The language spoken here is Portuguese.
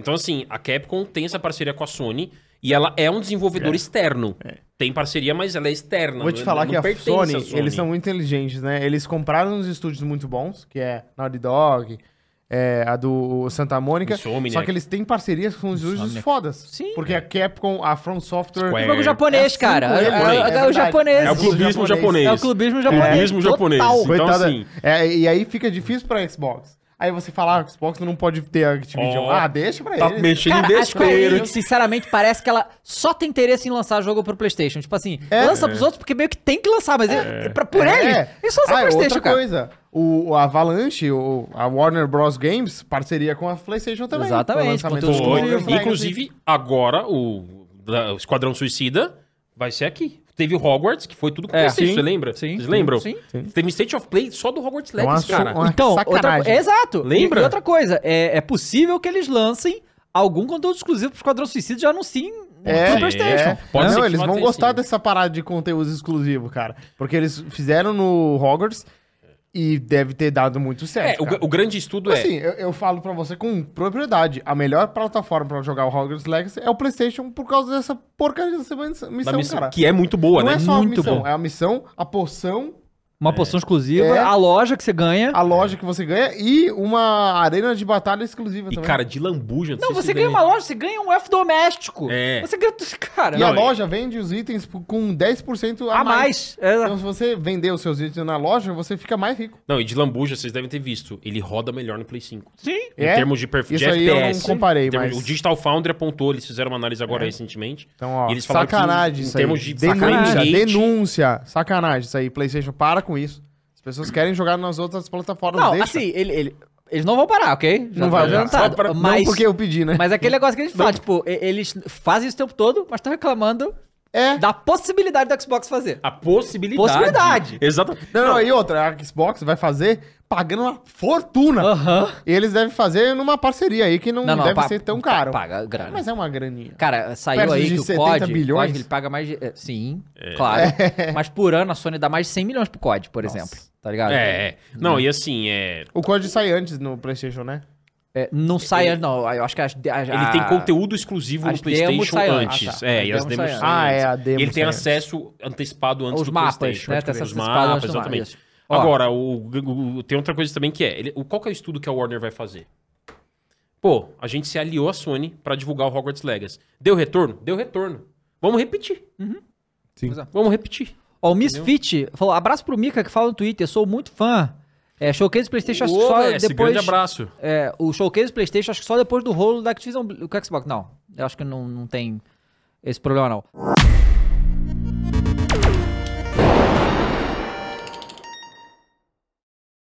Então, assim, a Capcom tem essa parceria com a Sony e ela é um desenvolvedor é. externo. É. Tem parceria, mas ela é externa. Vou te é- falar não, não que a Sony, Sony, eles são muito inteligentes, né? Eles compraram uns estúdios muito bons, que é Naughty Dog, é, a do Santa Mônica. Insomniac. Só que eles têm parcerias com os estúdios fodas. Sim. Porque a Capcom, a From Software. Square. O jogo japonês, cara. É, o japonês. É o clubismo japonês. É o clubismo japonês. Então, assim, é o clubismo japonês. Então, assim... e aí fica difícil pra Xbox. Aí você fala, ah, Xbox não pode ter Activision. Oh, ah, deixa pra tá ele. Tá mexendo Cara, em besteira. sinceramente, parece que ela só tem interesse em lançar jogo pro PlayStation. Tipo assim, é. lança pros é. outros porque meio que tem que lançar, mas é. É, é pra, por é. eles, eles é só lançam ah, é PlayStation, outra cara. coisa. O, a Avalanche, o, a Warner Bros. Games, parceria com a PlayStation também. Exatamente. Pô, inclusive, agora o, o Esquadrão Suicida vai ser aqui. Teve Hogwarts, que foi tudo com é, PlayStation, você lembra? Sim. Vocês lembram? Sim, sim. Teve State of Play só do Hogwarts é Legacy, é cara. Uma então, outra, é, exato. Lembra? E, e outra coisa, é, é possível que eles lancem algum conteúdo exclusivo pro Esquadrão Suicida já anunciem é, PlayStation. É. Pode não, eles vão gostar sim. dessa parada de conteúdo exclusivo, cara. Porque eles fizeram no Hogwarts, e deve ter dado muito certo. É, o, o, grande estudo assim, é. Assim, eu, eu, falo para você com propriedade: a melhor plataforma para jogar o Hogwarts Legacy é o PlayStation por causa dessa porcaria dessa missão, missão cara. Que é muito boa, Não né? É só muito a missão, É a missão, a poção uma é. poção exclusiva, É. a loja que você ganha. A loja que você ganha e uma arena de batalha exclusiva E, também. cara, de lambuja. Não, sei se você ganha uma loja, você ganha um F doméstico. É. Você ganha. Cara, e a loja vende os itens com 10% a, a mais. mais. É. Então, se você vender os seus itens na loja, você fica mais rico. Não, e de lambuja, vocês devem ter visto. Ele roda melhor no Play 5. Sim. Em É? termos de perfil Isso de aí eu não comparei, em de- mas- O Digital Foundry apontou, eles fizeram uma análise agora é. recentemente. Então, ó, E eles que, sacanagem em isso aí. termos de denúncia, denúncia, sacanagem isso aí. PlayStation, para com com isso. As pessoas querem jogar nas outras plataformas. Não, deixa. assim, ele, ele, eles não vão parar, ok? não tá vai adiantar. Pra, mas, não porque eu pedi, né? Mas é aquele negócio que a gente fala, tipo, eles fazem isso o tempo todo, mas estão reclamando é. Da possibilidade do Xbox fazer. A possibilidade. Possibilidade. Exatamente. Não, não, e outra, a Xbox vai fazer pagando uma fortuna. Aham. Uhum. E eles devem fazer numa parceria aí que não, não, não deve ser tão caro. Paga grana. Mas é uma graninha. Cara, saiu Perto aí que o COD, bilhões. COD ele paga mais de... É, sim, é. claro. É. Mas por ano a Sony dá mais de 100 milhões pro COD, por Nossa. exemplo. Tá ligado? É, é. Não, né? e assim, é... O COD sai antes no PlayStation, né? É, não é, sai, ele, não. Eu acho que as, Ele tem conteúdo exclusivo no PlayStation ah, antes. Ah, tá. É, as e as demos Ah, é, a demo Ele tem acesso antecipado antes os do mapas, PlayStation. Né? Tem os mapas, exatamente. Agora, o, o, tem outra coisa também que é, ele, qual que é o estudo que a Warner vai fazer? Pô, a gente se aliou à Sony para divulgar o Hogwarts Legacy. Deu retorno? Deu retorno. Vamos repetir. Uhum. Sim. É. Vamos repetir. Ó, o Misfit falou, abraço pro Mika que fala no Twitter, sou muito fã é, showcase do PlayStation, acho que só é, depois. Grande abraço. É, o showcase do PlayStation, acho que só depois do rolo da Activision. O Xbox, não. Eu acho que não, não tem esse problema, não.